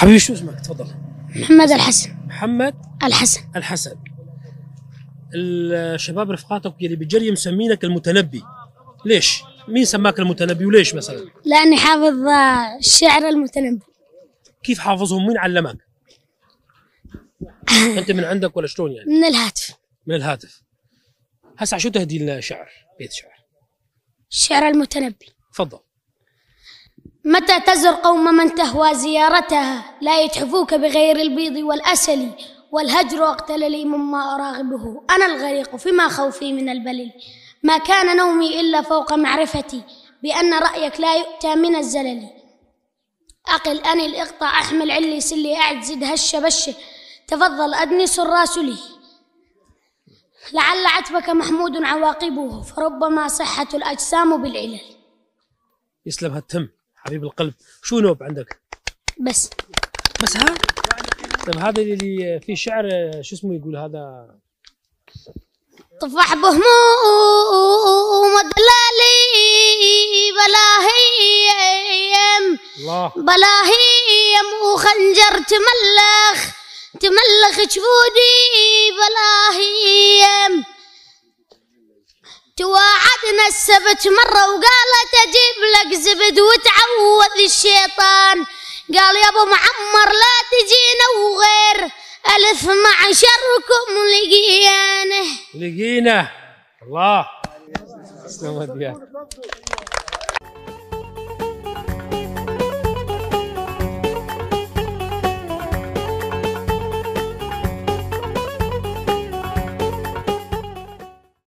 حبيبي شو اسمك تفضل محمد الحسن محمد الحسن الحسن الشباب رفقاتك اللي بالجري مسمينك المتنبي ليش مين سماك المتنبي وليش مثلا لاني حافظ آه، شعر المتنبي كيف حافظهم مين علمك آه. انت من عندك ولا شلون يعني من الهاتف من الهاتف هسه شو تهدي لنا شعر بيت شعر شعر المتنبي تفضل متى تزر قوم من تهوى زيارتها لا يتحفوك بغير البيض والأسل والهجر لي مما أراغبه أنا الغريق فيما خوفي من البلل ما كان نومي إلا فوق معرفتي بأن رأيك لا يؤتى من الزلل أقل أني الإقطع أحمل علي سلي أعد زد هش بشه تفضل أدنس الراس لي لعل عتبك محمود عواقبه فربما صحة الأجسام بالعلل يسلم هالتم حبيب القلب شو نوب عندك بس بس ها طيب هذا اللي في شعر شو اسمه يقول هذا طفح بهموم دلالي بلاهيم بلاهيم وخنجر تملخ تملخ جبودي بلاهيم تعسبت مرة وقالت أجيب لك زبد وتعوذ الشيطان قال يا أبو معمر لا تجينا وغير ألف مع شركم لقيانه لقينا الله